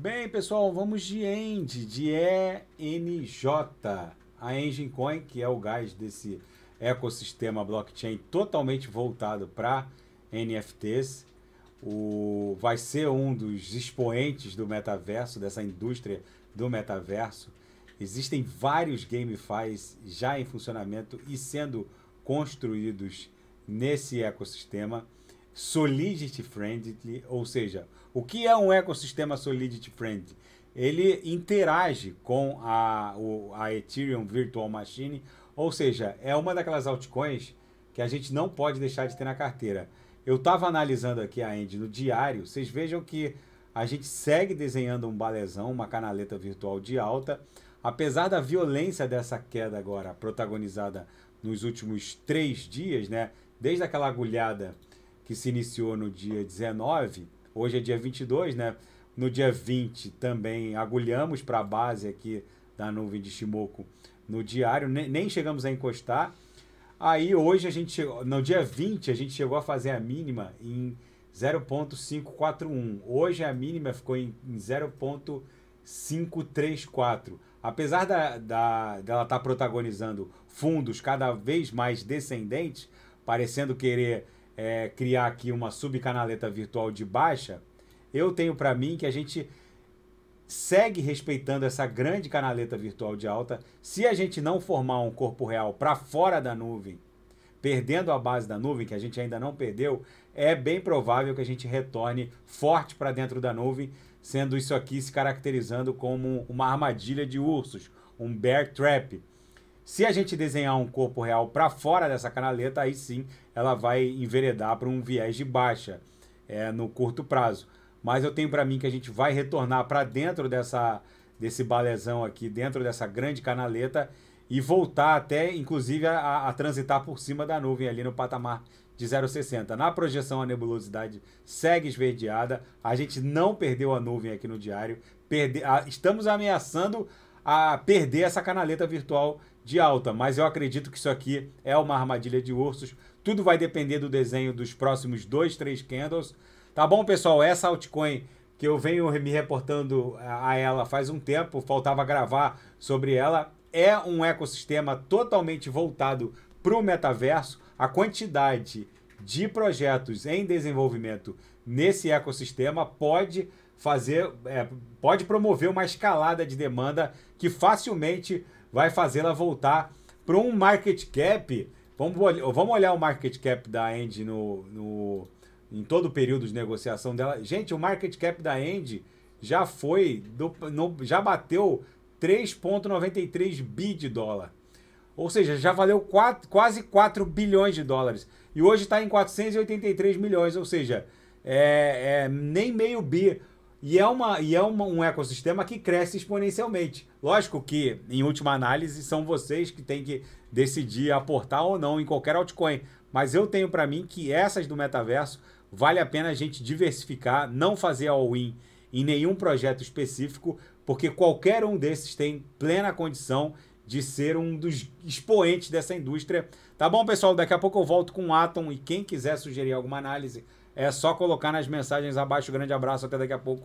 Bem, pessoal, vamos de END, de ENJ, a Engine Coin, que é o gás desse ecossistema blockchain totalmente voltado para NFTs. O, vai ser um dos expoentes do metaverso, dessa indústria do metaverso. Existem vários GameFis já em funcionamento e sendo construídos nesse ecossistema. Solidity Friendly, ou seja, o que é um ecossistema Solidity Friendly? Ele interage com a, o, a Ethereum Virtual Machine, ou seja, é uma daquelas altcoins que a gente não pode deixar de ter na carteira. Eu estava analisando aqui a End no diário, vocês vejam que a gente segue desenhando um balezão, uma canaleta virtual de alta, apesar da violência dessa queda agora protagonizada nos últimos três dias, né? Desde aquela agulhada que se iniciou no dia 19, hoje é dia 22, né? No dia 20 também agulhamos para a base aqui da nuvem de Shimoku no diário, nem, nem chegamos a encostar. Aí hoje a gente chegou, no dia 20 a gente chegou a fazer a mínima em 0.541. Hoje a mínima ficou em, em 0.534. Apesar da, da, dela estar tá protagonizando fundos cada vez mais descendentes, parecendo querer é, criar aqui uma subcanaleta virtual de baixa, eu tenho para mim que a gente segue respeitando essa grande canaleta virtual de alta. Se a gente não formar um corpo real para fora da nuvem, perdendo a base da nuvem, que a gente ainda não perdeu, é bem provável que a gente retorne forte para dentro da nuvem, sendo isso aqui se caracterizando como uma armadilha de ursos, um bear trap. Se a gente desenhar um corpo real para fora dessa canaleta, aí sim ela vai enveredar para um viés de baixa é, no curto prazo. Mas eu tenho para mim que a gente vai retornar para dentro dessa, desse balezão aqui, dentro dessa grande canaleta e voltar até, inclusive, a, a transitar por cima da nuvem ali no patamar de 0,60. Na projeção, a nebulosidade segue esverdeada. A gente não perdeu a nuvem aqui no diário. Perde... Estamos ameaçando a perder essa canaleta virtual de alta, mas eu acredito que isso aqui é uma armadilha de ursos. Tudo vai depender do desenho dos próximos dois, três candles. Tá bom, pessoal? Essa altcoin que eu venho me reportando a ela faz um tempo, faltava gravar sobre ela, é um ecossistema totalmente voltado para o metaverso. A quantidade de projetos em desenvolvimento nesse ecossistema pode fazer, é, pode promover uma escalada de demanda que facilmente vai fazê-la voltar para um market cap. Vamos, vamos olhar o market cap da End no, no, em todo o período de negociação dela. Gente, o market cap da End já foi, do, no, já bateu 3,93 bi de dólar. Ou seja, já valeu 4, quase 4 bilhões de dólares. E hoje está em 483 milhões, ou seja, é, é, nem meio bi. E é, uma, e é uma, um ecossistema que cresce exponencialmente. Lógico que, em última análise, são vocês que têm que decidir aportar ou não em qualquer altcoin. Mas eu tenho para mim que essas do metaverso vale a pena a gente diversificar, não fazer all-in em nenhum projeto específico, porque qualquer um desses tem plena condição de ser um dos expoentes dessa indústria. Tá bom, pessoal? Daqui a pouco eu volto com o Atom e quem quiser sugerir alguma análise, é só colocar nas mensagens abaixo. Grande abraço, até daqui a pouco.